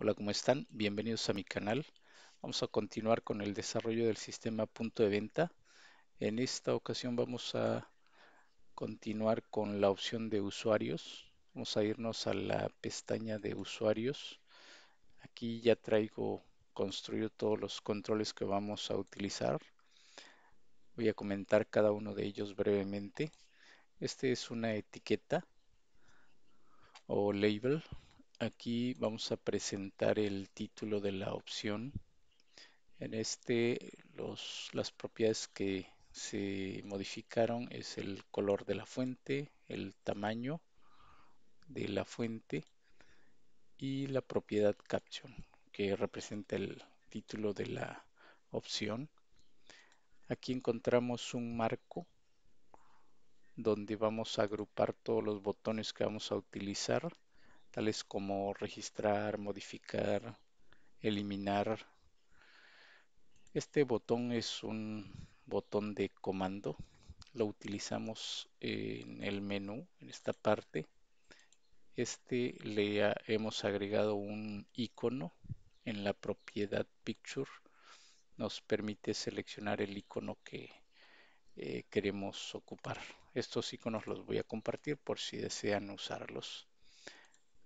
Hola, ¿cómo están? Bienvenidos a mi canal. Vamos a continuar con el desarrollo del sistema punto de venta. En esta ocasión vamos a continuar con la opción de usuarios. Vamos a irnos a la pestaña de usuarios. Aquí ya traigo construido todos los controles que vamos a utilizar. Voy a comentar cada uno de ellos brevemente. Este es una etiqueta o label Aquí vamos a presentar el título de la opción. En este, las propiedades que se modificaron es el color de la fuente, el tamaño de la fuente y la propiedad caption que representa el título de la opción. Aquí encontramos un marco donde vamos a agrupar todos los botones que vamos a utilizar tales como registrar, modificar, eliminar. Este botón es un botón de comando. Lo utilizamos en el menú, en esta parte. Este le hemos agregado un icono en la propiedad Picture. Nos permite seleccionar el icono que eh, queremos ocupar. Estos iconos los voy a compartir por si desean usarlos.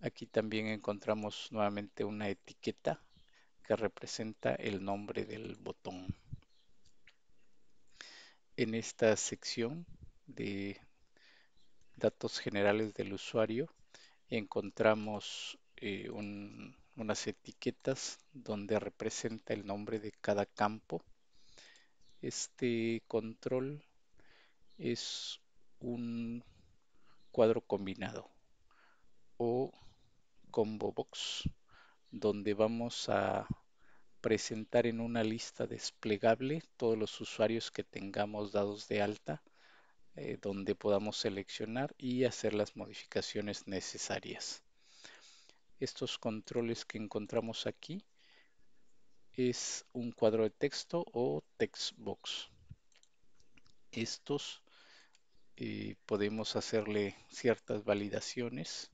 Aquí también encontramos nuevamente una etiqueta que representa el nombre del botón. En esta sección de datos generales del usuario encontramos eh, unas etiquetas donde representa el nombre de cada campo. Este control es un cuadro combinado o combo box donde vamos a presentar en una lista desplegable todos los usuarios que tengamos dados de alta eh, donde podamos seleccionar y hacer las modificaciones necesarias. Estos controles que encontramos aquí es un cuadro de texto o textbox. Estos eh, podemos hacerle ciertas validaciones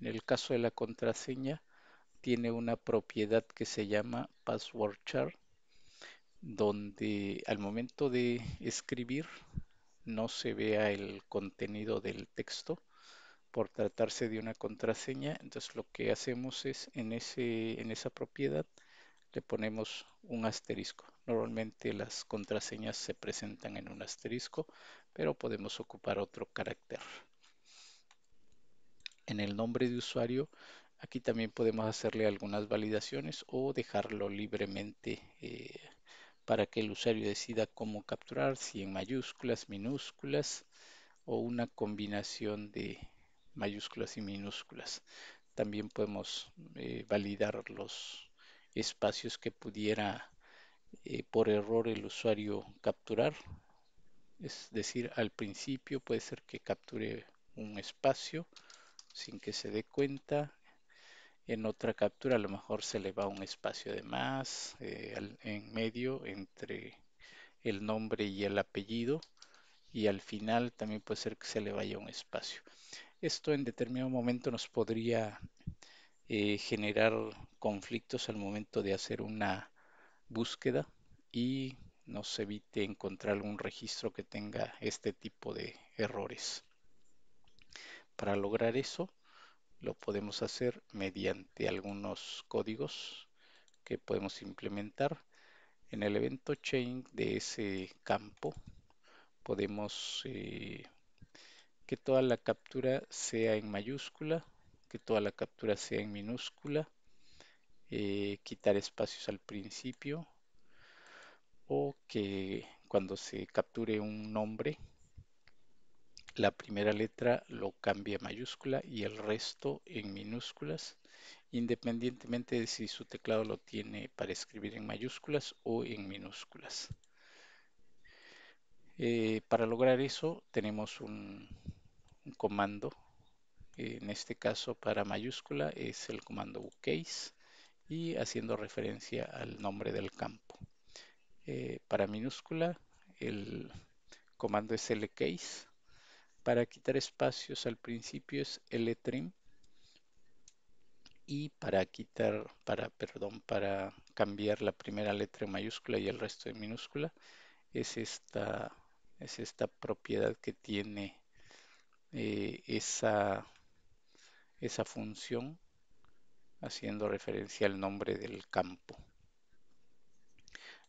en el caso de la contraseña, tiene una propiedad que se llama password donde al momento de escribir no se vea el contenido del texto por tratarse de una contraseña. Entonces lo que hacemos es en, en esa propiedad le ponemos un asterisco. Normalmente las contraseñas se presentan en un asterisco, pero podemos ocupar otro carácter en el nombre de usuario, aquí también podemos hacerle algunas validaciones o dejarlo libremente eh, para que el usuario decida cómo capturar, si en mayúsculas, minúsculas o una combinación de mayúsculas y minúsculas. También podemos eh, validar los espacios que pudiera eh, por error el usuario capturar. Es decir, al principio puede ser que capture un espacio sin que se dé cuenta. En otra captura a lo mejor se le va un espacio de más eh, en medio entre el nombre y el apellido y al final también puede ser que se le vaya un espacio. Esto en determinado momento nos podría eh, generar conflictos al momento de hacer una búsqueda y nos evite encontrar algún registro que tenga este tipo de errores. Para lograr eso, lo podemos hacer mediante algunos códigos que podemos implementar. En el evento chain de ese campo, podemos eh, que toda la captura sea en mayúscula, que toda la captura sea en minúscula, eh, quitar espacios al principio o que cuando se capture un nombre la primera letra lo cambia a mayúscula y el resto en minúsculas, independientemente de si su teclado lo tiene para escribir en mayúsculas o en minúsculas. Eh, para lograr eso tenemos un, comando, en este caso para mayúscula es el comando case y haciendo referencia al nombre del campo. Eh, para minúscula el comando es lcase para quitar espacios al principio es el ltrim y para quitar, para, perdón, para cambiar la primera letra en mayúscula y el resto en minúscula es esta, es esta propiedad que tiene eh, esa, esa función haciendo referencia al nombre del campo.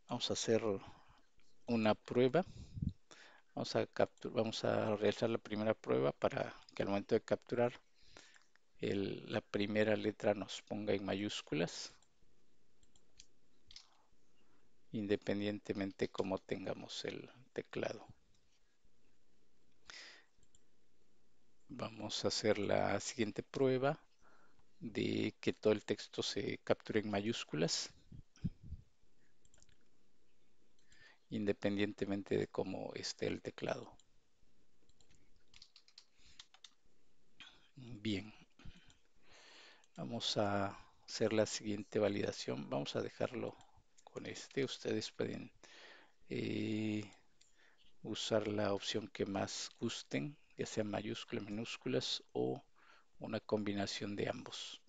Vamos a hacer una prueba Vamos a, realizar la primera prueba para que al momento de capturar la primera letra nos ponga en mayúsculas independientemente cómo tengamos el teclado. Vamos a hacer la siguiente prueba de que todo el texto se capture en mayúsculas. independientemente de cómo esté el teclado. Bien, vamos a hacer la siguiente validación. Vamos a dejarlo con este. Ustedes pueden eh, usar la opción que más gusten, ya sea mayúsculas, minúsculas o una combinación de ambos.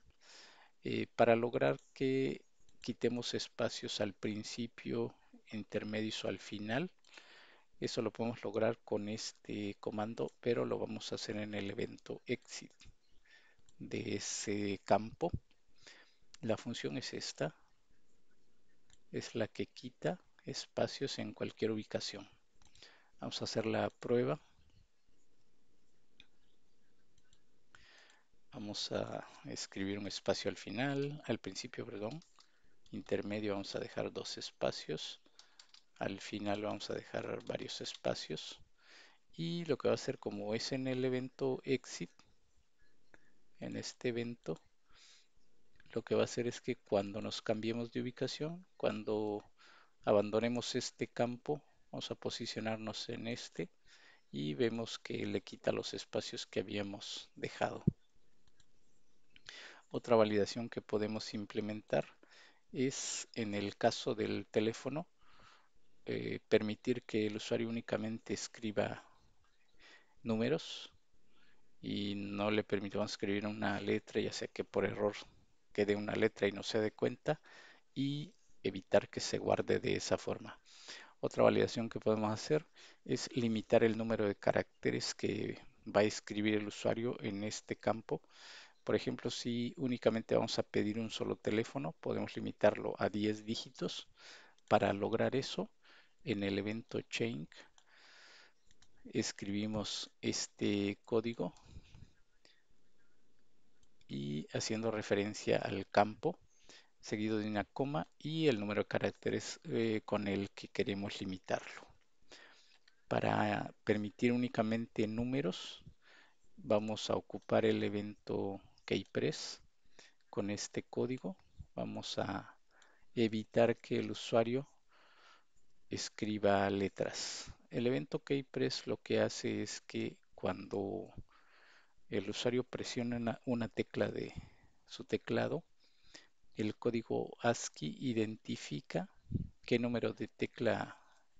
Eh, para lograr que quitemos espacios al principio intermedios al final. Eso lo podemos lograr con este comando, pero lo vamos a hacer en el evento exit de ese campo. La función es esta, es la que quita espacios en cualquier ubicación. Vamos a hacer la prueba. Vamos a escribir un espacio al final, al principio, perdón. Intermedio vamos a dejar dos espacios. Al final vamos a dejar varios espacios. Y lo que va a hacer como es en el evento exit, en este evento, lo que va a hacer es que cuando nos cambiemos de ubicación, cuando abandonemos este campo, vamos a posicionarnos en este y vemos que le quita los espacios que habíamos dejado. Otra validación que podemos implementar es en el caso del teléfono eh, permitir que el usuario únicamente escriba números y no le permitamos escribir una letra, ya sea que por error quede una letra y no se dé cuenta, y evitar que se guarde de esa forma. Otra validación que podemos hacer es limitar el número de caracteres que va a escribir el usuario en este campo. Por ejemplo, si únicamente vamos a pedir un solo teléfono, podemos limitarlo a 10 dígitos para lograr eso en el evento change escribimos este código y haciendo referencia al campo seguido de una coma y el número de caracteres eh, con el que queremos limitarlo. Para permitir únicamente números vamos a ocupar el evento keypress con este código. Vamos a evitar que el usuario escriba letras. El evento keypress lo que hace es que cuando el usuario presiona una, tecla de su teclado, el código ASCII identifica qué número de tecla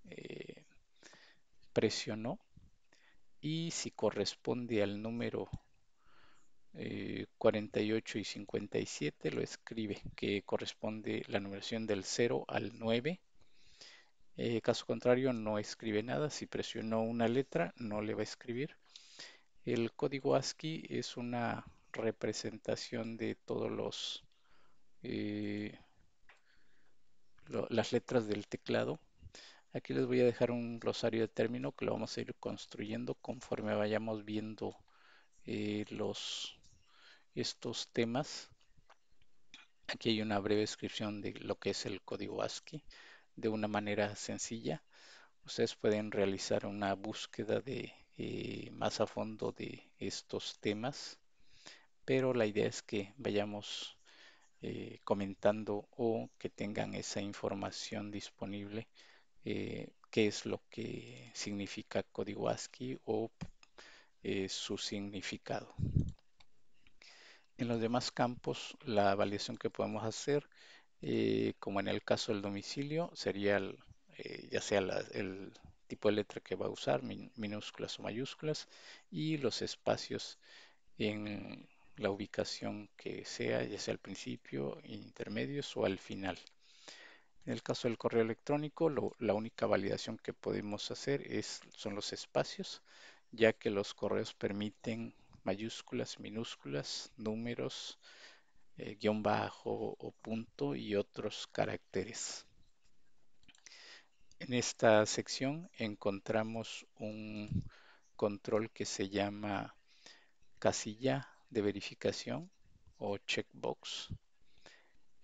eh, presionó y si corresponde al número 48 eh, y 57 lo escribe, que corresponde la numeración del 0 al 9 eh, caso contrario, no escribe nada. Si presionó una letra, no le va a escribir. El código ASCII es una representación de todos los eh, las letras del teclado. Aquí les voy a dejar un rosario de término que lo vamos a ir construyendo conforme vayamos viendo eh, los, estos temas. Aquí hay una breve descripción de lo que es el código ASCII de una manera sencilla, ustedes pueden realizar una búsqueda de eh, más a fondo de estos temas, pero la idea es que vayamos eh, comentando o que tengan esa información disponible, eh, qué es lo que significa código ASCII o su significado. En los demás campos, la validación que podemos hacer eh, como en el caso del domicilio, sería eh, ya sea el tipo de letra que va a usar, minúsculas o mayúsculas, y los espacios en la ubicación que sea, ya sea al principio, intermedios o al final. En el caso del correo electrónico, la única validación que podemos hacer es, son los espacios, ya que los correos permiten mayúsculas, minúsculas, números, eh, guión bajo o punto y otros caracteres. En esta sección encontramos un control que se llama casilla de verificación o checkbox.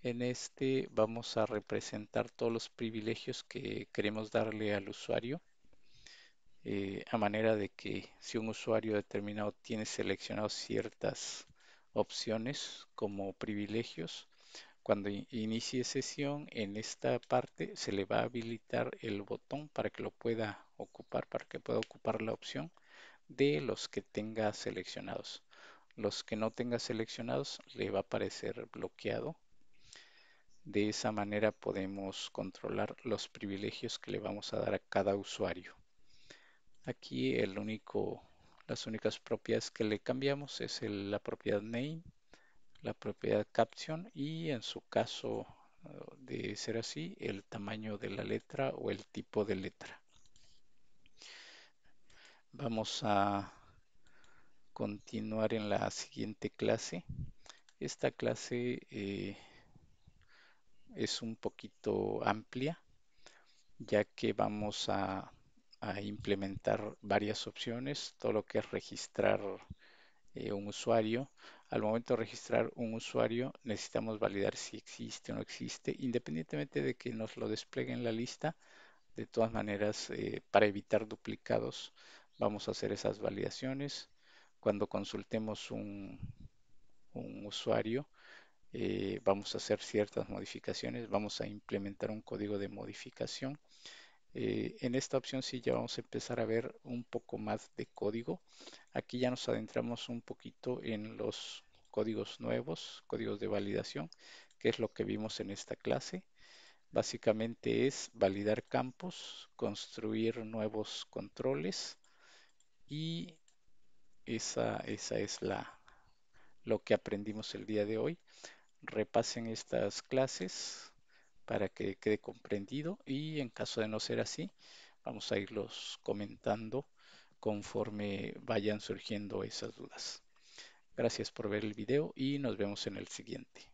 En este vamos a representar todos los privilegios que queremos darle al usuario eh, a manera de que si un usuario determinado tiene seleccionado ciertas opciones como privilegios. Cuando inicie sesión, en esta parte se le va a habilitar el botón para que lo pueda ocupar, para que pueda ocupar la opción de los que tenga seleccionados. Los que no tenga seleccionados le va a aparecer bloqueado. De esa manera podemos controlar los privilegios que le vamos a dar a cada usuario. Aquí el único las únicas propiedades que le cambiamos es la propiedad name, la propiedad caption y en su caso de ser así, el tamaño de la letra o el tipo de letra. Vamos a continuar en la siguiente clase. Esta clase eh, es un poquito amplia, ya que vamos a a implementar varias opciones, todo lo que es registrar eh, un usuario. Al momento de registrar un usuario necesitamos validar si existe o no existe, independientemente de que nos lo despliegue en la lista. De todas maneras, eh, para evitar duplicados, vamos a hacer esas validaciones. Cuando consultemos un, un usuario, eh, vamos a hacer ciertas modificaciones, vamos a implementar un código de modificación eh, en esta opción sí ya vamos a empezar a ver un poco más de código. Aquí ya nos adentramos un poquito en los códigos nuevos, códigos de validación, que es lo que vimos en esta clase. Básicamente es validar campos, construir nuevos controles y esa, esa es la, lo que aprendimos el día de hoy. Repasen estas clases, para que quede comprendido y en caso de no ser así, vamos a irlos comentando conforme vayan surgiendo esas dudas. Gracias por ver el video y nos vemos en el siguiente.